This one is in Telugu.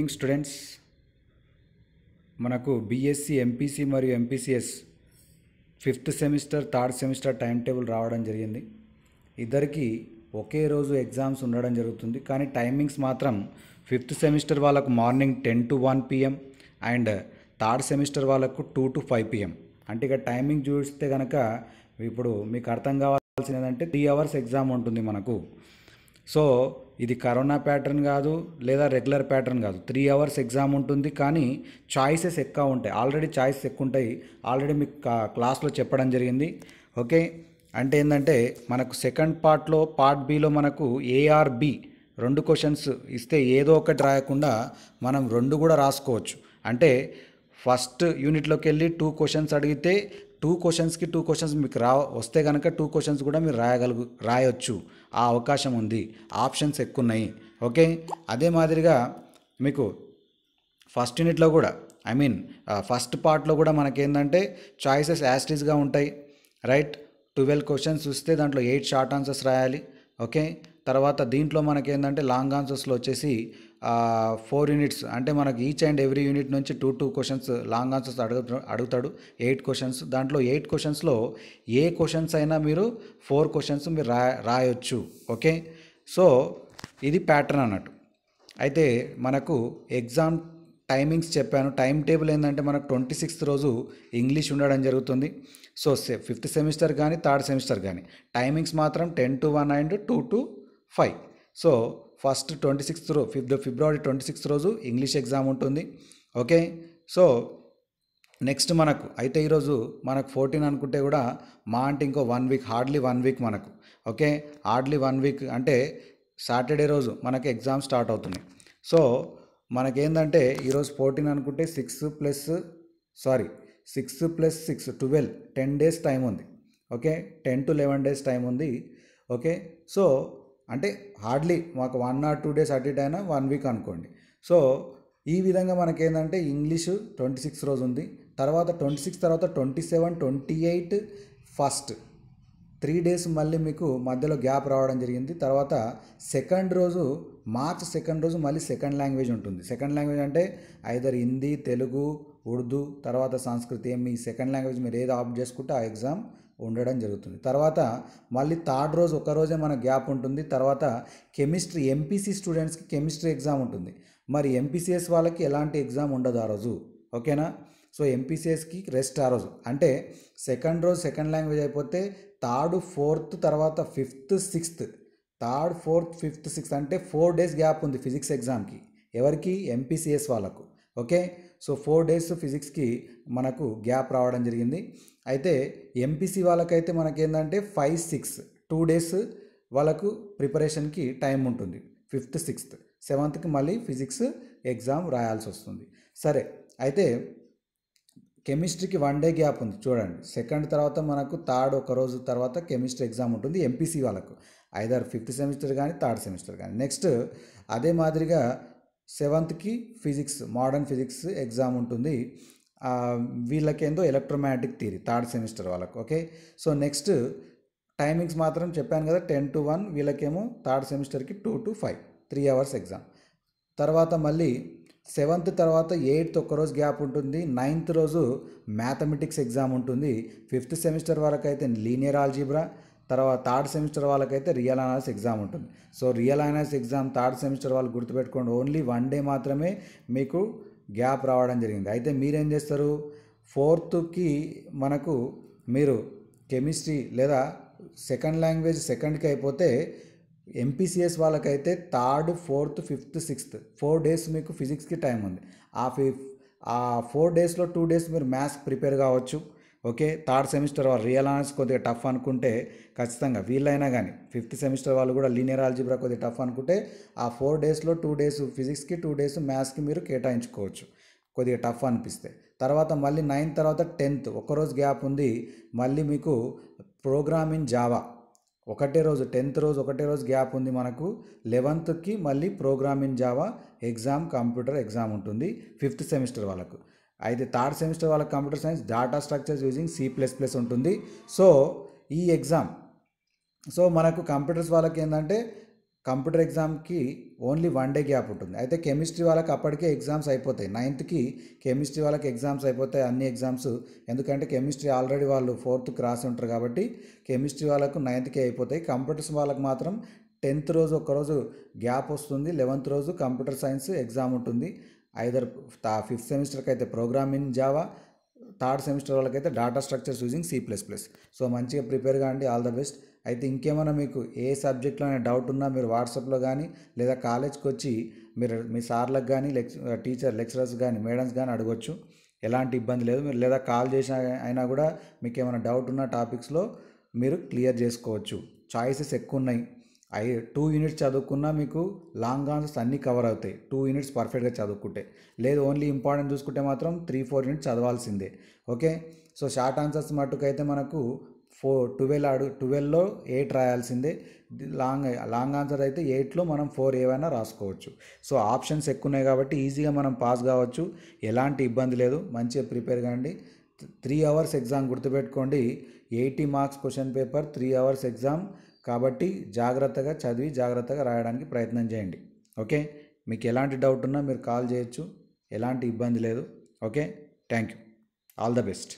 ఈవినింగ్ స్టూడెంట్స్ మనకు బీఎస్సీ ఎంపీసీ మరియు MPCS fifth semester third semester time table రావడం జరిగింది ఇద్దరికి ఒకే రోజు ఎగ్జామ్స్ ఉండడం జరుగుతుంది కానీ టైమింగ్స్ మాత్రం ఫిఫ్త్ సెమిస్టర్ వాళ్ళకు morning ten to one PM and third semester వాళ్ళకు టూ టు ఫైవ్ పిఎం అంటే ఇక టైమింగ్ చూస్తే కనుక ఇప్పుడు మీకు అర్థం కావాల్సిన ఏంటంటే త్రీ అవర్స్ ఎగ్జామ్ ఉంటుంది మనకు సో ఇది కరోనా ప్యాటర్న్ కాదు లేదా రెగ్యులర్ ప్యాటర్న్ కాదు త్రీ అవర్స్ ఎగ్జామ్ ఉంటుంది కానీ చాయిసెస్ ఎక్కువ ఉంటాయి ఆల్రెడీ చాయిసెస్ ఎక్కువ ఉంటాయి ఆల్రెడీ మీకు క్లాస్లో చెప్పడం జరిగింది ఓకే అంటే ఏంటంటే మనకు సెకండ్ పార్ట్లో పార్ట్ బిలో మనకు ఏఆర్బి రెండు క్వశ్చన్స్ ఇస్తే ఏదో ఒకటి రాయకుండా మనం రెండు కూడా రాసుకోవచ్చు అంటే ఫస్ట్ యూనిట్లోకి వెళ్ళి టూ క్వశ్చన్స్ అడిగితే టూ క్వశ్చన్స్కి టూ క్వశ్చన్స్ మీకు రా వస్తే కనుక టూ క్వశ్చన్స్ కూడా మీరు రాయగలుగు రాయొచ్చు ఆ అవకాశం ఉంది ఆప్షన్స్ ఎక్కువ ఉన్నాయి ఓకే అదే మాదిరిగా మీకు ఫస్ట్ యూనిట్లో కూడా ఐ మీన్ ఫస్ట్ పార్ట్లో కూడా మనకేంటంటే చాయిసెస్ యాస్టీస్గా ఉంటాయి రైట్ ట్వెల్వ్ క్వశ్చన్స్ చూస్తే దాంట్లో ఎయిట్ షార్ట్ ఆన్సర్స్ రాయాలి ఓకే తర్వాత దీంట్లో మనకేంటంటే లాంగ్ ఆన్సర్స్లో వచ్చేసి ఫోర్ యూనిట్స్ అంటే మనకి ఈచ్ అండ్ ఎవ్రీ యూనిట్ నుంచి two two questions long answers అడుగు అడుగుతాడు ఎయిట్ క్వశ్చన్స్ దాంట్లో ఎయిట్ క్వశ్చన్స్లో ఏ క్వశ్చన్స్ అయినా మీరు ఫోర్ క్వశ్చన్స్ మీరు రా రాయొచ్చు ఓకే సో ఇది ప్యాటర్న్ అన్నట్టు అయితే మనకు ఎగ్జామ్ టైమింగ్స్ చెప్పాను టైం టేబుల్ ఏంటంటే మనకు ట్వంటీ సిక్స్త్ రోజు ఇంగ్లీష్ ఉండడం జరుగుతుంది సో ఫిఫ్త్ సెమిస్టర్ కానీ థర్డ్ సెమిస్టర్ కానీ టైమింగ్స్ మాత్రం ten to one and two to five so first twenty sixth రో ఫిఫ్త్ ఫిబ్రవరి ట్వంటీ సిక్స్త్ రోజు ఇంగ్లీష్ ఎగ్జామ్ ఉంటుంది ఓకే సో నెక్స్ట్ మనకు అయితే ఈరోజు మనకు ఫోర్టీన్ అనుకుంటే కూడా మా అంటే ఇంకో one week hardly one week మనకు ఓకే హార్డ్లీ వన్ వీక్ అంటే సాటర్డే రోజు మనకి ఎగ్జామ్ స్టార్ట్ అవుతుంది సో మనకేందంటే ఈరోజు ఫోర్టీన్ అనుకుంటే six plus sorry six plus six twelve ten days time ఉంది okay ten to eleven days time ఉంది ఓకే సో అంటే హార్డ్లీ మాకు వన్ ఆర్ టూ డేస్ అడ్డేట్ అయినా వన్ వీక్ అనుకోండి సో ఈ విధంగా మనకేంటంటే ఇంగ్లీషు ట్వంటీ సిక్స్ రోజు ఉంది తర్వాత ట్వంటీ సిక్స్ తర్వాత twenty seven twenty eight first three days మళ్ళీ మీకు మధ్యలో గ్యాప్ రావడం జరిగింది తర్వాత సెకండ్ రోజు మార్చ్ సెకండ్ రోజు మళ్ళీ సెకండ్ లాంగ్వేజ్ ఉంటుంది సెకండ్ లాంగ్వేజ్ అంటే ఐదర్ హిందీ తెలుగు ఉర్దూ తర్వాత సంస్కృతి ఏం మీ సెకండ్ లాంగ్వేజ్ మీరు ఏది ఆప్ట్ చేసుకుంటే ఆ ఎగ్జామ్ ఉండడం జరుగుతుంది తర్వాత మళ్ళీ థర్డ్ రోజు ఒక రోజే మన గ్యాప్ ఉంటుంది తర్వాత కెమిస్ట్రీ ఎంపీసీ స్టూడెంట్స్కి కెమిస్ట్రీ ఎగ్జామ్ ఉంటుంది మరి ఎంపీసీఎస్ వాళ్ళకి ఎలాంటి ఎగ్జామ్ ఉండదు ఆ రోజు ఓకేనా సో ఎంపీసీఎస్కి రెస్ట్ ఆ రోజు అంటే సెకండ్ రోజు సెకండ్ లాంగ్వేజ్ అయిపోతే థర్డ్ ఫోర్త్ తర్వాత fifth sixth third fourth fifth sixth అంటే ఫోర్ డేస్ గ్యాప్ ఉంది ఫిజిక్స్ ఎగ్జామ్కి ఎవరికి ఎంపీసీఎస్ వాళ్ళకు ఓకే సో ఫోర్ డేస్ ఫిజిక్స్కి మనకు గ్యాప్ రావడం జరిగింది అయితే ఎంపీసీ వాళ్ళకైతే మనకేంటంటే ఫైవ్ సిక్స్ టూ డేస్ వాళ్ళకు ప్రిపరేషన్కి టైం ఉంటుంది ఫిఫ్త్ సిక్స్త్ సెవెంత్కి మళ్ళీ ఫిజిక్స్ ఎగ్జామ్ రాయాల్సి వస్తుంది సరే అయితే కెమిస్ట్రీకి వన్ డే గ్యాప్ ఉంది చూడండి సెకండ్ తర్వాత మనకు థర్డ్ ఒక రోజు తర్వాత కెమిస్ట్రీ ఎగ్జామ్ ఉంటుంది ఎంపీసీ వాళ్ళకు ఐదారు ఫిఫ్త్ సెమిస్టర్ కానీ థర్డ్ సెమిస్టర్ కానీ నెక్స్ట్ అదే మాదిరిగా సెవెంత్కి ఫిజిక్స్ మోడర్న్ ఫిజిక్స్ ఎగ్జామ్ ఉంటుంది వీళ్ళకేందో ఎలక్ట్రోమాటిక్ థియరీ థర్డ్ సెమిస్టర్ వాళ్ళకు ఓకే సో నెక్స్ట్ టైమింగ్స్ మాత్రం చెప్పాను కదా టెన్ టు వన్ వీళ్ళకేమో థర్డ్ సెమిస్టర్కి two to five three hours exam తర్వాత మళ్ళీ సెవెంత్ తర్వాత ఎయిత్ ఒక్కరోజు గ్యాప్ ఉంటుంది నైన్త్ రోజు మ్యాథమెటిక్స్ ఎగ్జామ్ ఉంటుంది ఫిఫ్త్ సెమిస్టర్ వరకు అయితే లీనియర్ ఆల్జీబ్రా తర్వాత థర్డ్ సెమిస్టర్ వాళ్ళకైతే రియల్ అనాలిస్ ఎగ్జామ్ ఉంటుంది so real analysis exam third semester వాళ్ళు గుర్తుపెట్టుకోండి ఓన్లీ వన్ డే మాత్రమే మీకు గ్యాప్ రావడం జరిగింది అయితే మీరేం చేస్తారు ఫోర్త్కి మనకు మీరు కెమిస్ట్రీ లేదా సెకండ్ లాంగ్వేజ్ సెకండ్కి అయిపోతే ఎంపీసీఎస్ వాళ్ళకైతే third fourth fifth sixth four days మీకు ఫిజిక్స్కి టైం ఉంది ఆ ఫి ఆ ఫోర్ డేస్లో టూ డేస్ మీరు మ్యాథ్స్ ప్రిపేర్ కావచ్చు ఓకే థర్డ్ సెమిస్టర్ వాళ్ళు రియల్ ఆనర్స్ కొద్దిగా టఫ్ అనుకుంటే ఖచ్చితంగా వీళ్ళైనా కానీ ఫిఫ్త్ సెమిస్టర్ వాళ్ళు కూడా లీనియర్ ఆల్జిబ్రా కొద్దిగా టఫ్ అనుకుంటే ఆ ఫోర్ డేస్లో టూ డేస్ ఫిజిక్స్కి టూ డేస్ మ్యాథ్స్కి మీరు కేటాయించుకోవచ్చు కొద్దిగా టఫ్ అనిపిస్తే తర్వాత మళ్ళీ నైన్త్ తర్వాత టెన్త్ ఒకరోజు గ్యాప్ ఉంది మళ్ళీ మీకు ప్రోగ్రామింగ్ జావా ఒకటే రోజు టెన్త్ రోజు ఒకటే రోజు గ్యాప్ ఉంది మనకు లెవెన్త్కి మళ్ళీ programming Java exam computer exam ఉంటుంది ఫిఫ్త్ సెమిస్టర్ వాళ్ళకు అయితే థర్డ్ సెమిస్టర్ వాళ్ళ computer science data structures using C plus plus ఉంటుంది సో ఈ ఎగ్జామ్ సో మనకు కంప్యూటర్స్ వాళ్ళకి ఏంటంటే కంప్యూటర్ ఎగ్జామ్కి ఓన్లీ వన్ డే గ్యాప్ ఉంటుంది అయితే కెమిస్ట్రీ వాళ్ళకి అప్పటికే ఎగ్జామ్స్ అయిపోతాయి నైన్త్కి కెమిస్ట్రీ వాళ్ళకి ఎగ్జామ్స్ అయిపోతాయి అన్ని ఎగ్జామ్స్ ఎందుకంటే కెమిస్ట్రీ ఆల్రెడీ వాళ్ళు ఫోర్త్కి రాసి ఉంటారు కాబట్టి కెమిస్ట్రీ వాళ్ళకు నైన్త్కే అయిపోతాయి కంప్యూటర్స్ వాళ్ళకి మాత్రం టెన్త్ రోజు ఒకరోజు గ్యాప్ వస్తుంది లెవెన్త్ రోజు కంప్యూటర్ సైన్స్ ఎగ్జామ్ ఉంటుంది ఐదర్ ఫిఫ్త్ సెమిస్టర్కి అయితే program in Java third semester వాళ్ళకైతే data structures using C plus plus so మంచిగా ప్రిపేర్ కాండి ఆల్ ద బెస్ట్ అయితే ఇంకేమైనా మీకు ఏ సబ్జెక్ట్లోనే డౌట్ ఉన్నా మీరు వాట్సాప్లో కానీ లేదా కాలేజ్కి వచ్చి మీరు మీ సార్లకు కానీ లెక్ టీచర్ లెక్చరర్స్ కానీ మేడమ్స్ కానీ అడగొచ్చు ఎలాంటి ఇబ్బంది లేదు మీరు లేదా కాల్ చేసిన అయినా కూడా మీకు ఏమైనా డౌట్ ఉన్న టాపిక్స్లో మీరు క్లియర్ చేసుకోవచ్చు చాయిసెస్ ఎక్కువ ఉన్నాయి ఐ టూ యూనిట్స్ చదువుకున్నా మీకు లాంగ్ ఆన్సర్స్ అన్నీ కవర్ అవుతాయి టూ యూనిట్స్ పర్ఫెక్ట్గా చదువుకుంటే లేదు ఓన్లీ ఇంపార్టెంట్ చూసుకుంటే మాత్రం త్రీ ఫోర్ యూనిట్స్ చదవాల్సిందే ఓకే సో షార్ట్ ఆన్సర్స్ మట్టుకైతే మనకు ఫోర్ టువెల్వ్ ఆడు ట్వెల్వ్లో ఎయిట్ రాయాల్సిందే లాంగ్ లాంగ్ ఆన్సర్ అయితే ఎయిట్లో మనం ఫోర్ ఏవైనా రాసుకోవచ్చు సో ఆప్షన్స్ ఎక్కువ ఉన్నాయి కాబట్టి ఈజీగా మనం పాస్ కావచ్చు ఎలాంటి ఇబ్బంది లేదు మంచిగా ప్రిపేర్ కాండి త్రీ అవర్స్ ఎగ్జామ్ గుర్తుపెట్టుకోండి eighty marks question paper three hours exam కాబట్టి జాగ్రత్తగా చదివి జాగ్రత్తగా రాయడానికి ప్రయత్నం చేయండి ఓకే మీకు ఎలాంటి డౌట్ ఉన్నా మీరు కాల్ చేయొచ్చు ఎలాంటి ఇబ్బంది లేదు okay thank you all the best